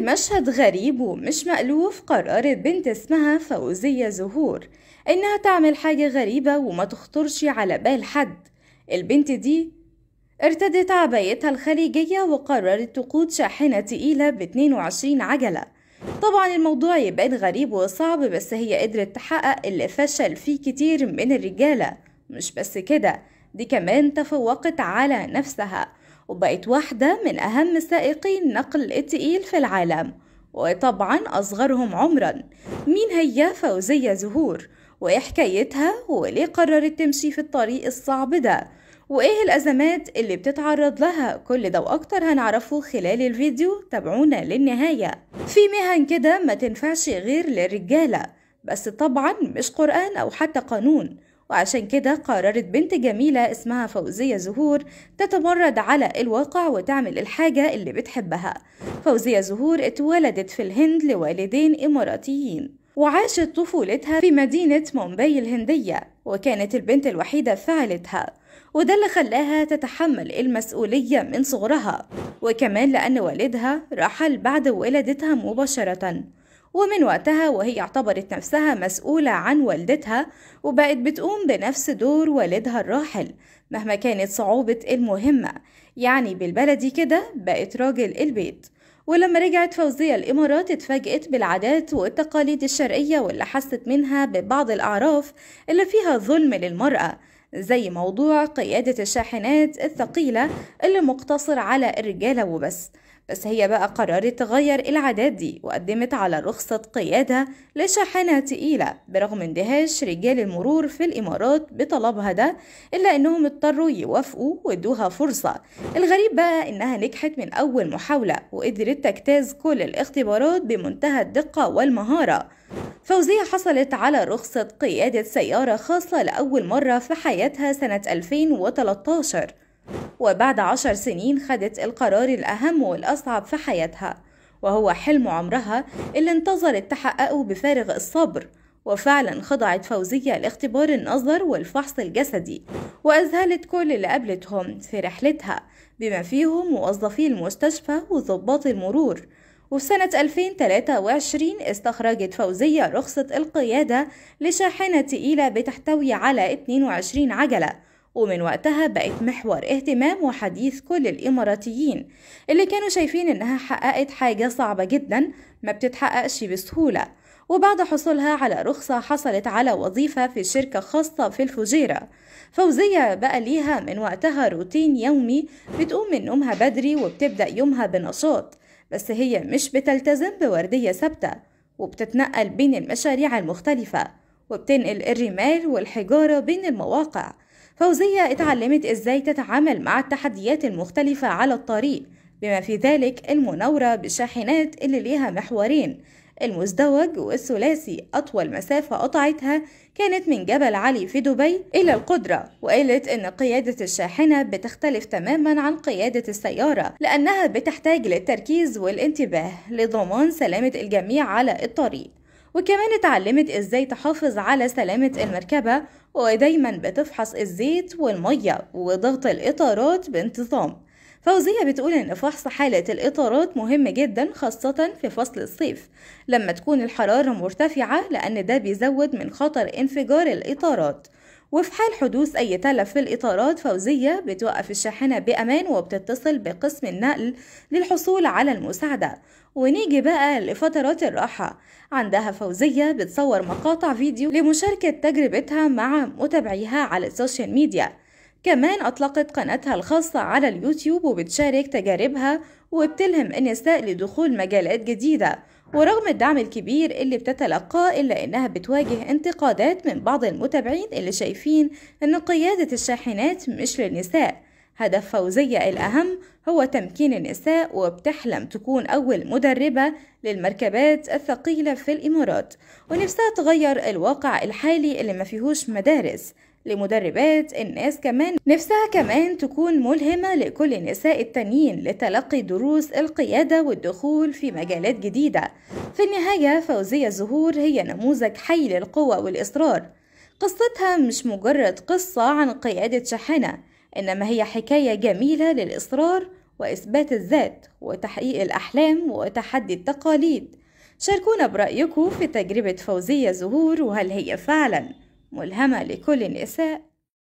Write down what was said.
بمشهد غريب ومش مألوف قررت بنت اسمها فوزية زهور إنها تعمل حاجة غريبة وما تخطرش على بال حد البنت دي ارتدت عبايتها الخليجية وقررت تقود شاحنة تقيلة ب 22 عجلة طبعا الموضوع يبان غريب وصعب بس هي قدرت تحقق اللي فشل فيه كتير من الرجالة مش بس كده دي كمان تفوقت على نفسها وبقت واحدة من أهم سائقي النقل التقيل في العالم وطبعا أصغرهم عمرا مين هي فوزية زهور وإيه حكايتها وليه قررت تمشي في الطريق الصعب ده وإيه الأزمات اللي بتتعرض لها كل ده وأكتر هنعرفه خلال الفيديو تابعونا للنهاية في مهن كده ما تنفعش غير للرجالة بس طبعا مش قرآن أو حتى قانون وعشان كده قررت بنت جميلة اسمها فوزية زهور تتمرد على الواقع وتعمل الحاجة اللي بتحبها فوزية زهور اتولدت في الهند لوالدين إماراتيين وعاشت طفولتها في مدينة مومباي الهندية وكانت البنت الوحيدة في عائلتها وده اللي خلاها تتحمل المسؤولية من صغرها وكمان لأن والدها رحل بعد ولادتها مباشرةً ومن وقتها وهي اعتبرت نفسها مسؤولة عن والدتها وبقت بتقوم بنفس دور والدها الراحل مهما كانت صعوبة المهمة يعني بالبلدي كده بقت راجل البيت ولما رجعت فوزية الإمارات اتفاجئت بالعادات والتقاليد الشرقية واللي حست منها ببعض الأعراف اللي فيها ظلم للمرأة زي موضوع قيادة الشاحنات الثقيلة اللي مقتصر على الرجالة وبس بس هي بقى قررت تغير العادات دي وقدمت على رخصة قيادة لشاحنة تقيلة برغم اندهاش رجال المرور في الإمارات بطلبها ده إلا إنهم اضطروا يوافقوا وادوها فرصة الغريب بقى إنها نجحت من أول محاولة وقدرت تجتاز كل الاختبارات بمنتهى الدقة والمهارة فوزية حصلت على رخصة قيادة سيارة خاصة لأول مرة في حياتها سنة 2013 وبعد عشر سنين خدت القرار الأهم والأصعب في حياتها وهو حلم عمرها اللي انتظرت تحققه بفارغ الصبر وفعلا خضعت فوزية لاختبار النظر والفحص الجسدي وأذهلت كل اللي قابلتهم في رحلتها بما فيهم موظفي المستشفى وضباط المرور وفي سنة 2023 استخرجت فوزية رخصة القيادة لشاحنة تقيلة بتحتوي على 22 عجلة ومن وقتها بقت محور اهتمام وحديث كل الإماراتيين اللي كانوا شايفين إنها حققت حاجة صعبة جدا ما بتتحققش بسهولة وبعد حصولها على رخصة حصلت على وظيفة في شركة خاصة في الفجيرة فوزية بقى ليها من وقتها روتين يومي بتقوم من نومها بدري وبتبدأ يومها بنشاط بس هي مش بتلتزم بوردية ثابتة وبتتنقل بين المشاريع المختلفة وبتنقل الرمال والحجارة بين المواقع فوزية اتعلمت ازاي تتعامل مع التحديات المختلفة على الطريق بما في ذلك المناورة بالشاحنات اللي ليها محورين المزدوج والثلاثي أطول مسافة قطعتها كانت من جبل علي في دبي إلى القدرة وقالت إن قيادة الشاحنة بتختلف تماما عن قيادة السيارة لأنها بتحتاج للتركيز والانتباه لضمان سلامة الجميع على الطريق وكمان اتعلمت ازاي تحافظ على سلامة المركبة ودايما بتفحص الزيت والمية وضغط الإطارات بانتظام فوزية بتقول إن فحص حالة الإطارات مهم جدا خاصة في فصل الصيف لما تكون الحرارة مرتفعة لأن ده بيزود من خطر انفجار الإطارات وفي حال حدوث أي تلف في الإطارات فوزية بتوقف الشاحنة بأمان وبتتصل بقسم النقل للحصول على المساعدة ونيجي بقى لفترات الراحة عندها فوزية بتصور مقاطع فيديو لمشاركة تجربتها مع متابعيها على السوشيال ميديا كمان أطلقت قناتها الخاصة على اليوتيوب وبتشارك تجاربها وبتلهم النساء لدخول مجالات جديدة ورغم الدعم الكبير اللي بتتلقاه إلا إنها بتواجه انتقادات من بعض المتابعين اللي شايفين إن قيادة الشاحنات مش للنساء هدف فوزية الأهم هو تمكين النساء وبتحلم تكون أول مدربة للمركبات الثقيلة في الإمارات ونفسها تغير الواقع الحالي اللي ما فيهوش مدارس لمدربات الناس كمان نفسها كمان تكون ملهمة لكل النساء التانيين لتلقي دروس القيادة والدخول في مجالات جديدة في النهاية فوزية زهور هي نموذج حي للقوة والإصرار قصتها مش مجرد قصة عن قيادة شاحنة إنما هي حكاية جميلة للإصرار وإثبات الذات وتحقيق الأحلام وتحدي التقاليد شاركونا برأيكم في تجربة فوزية زهور وهل هي فعلاً ملهمة لكل النساء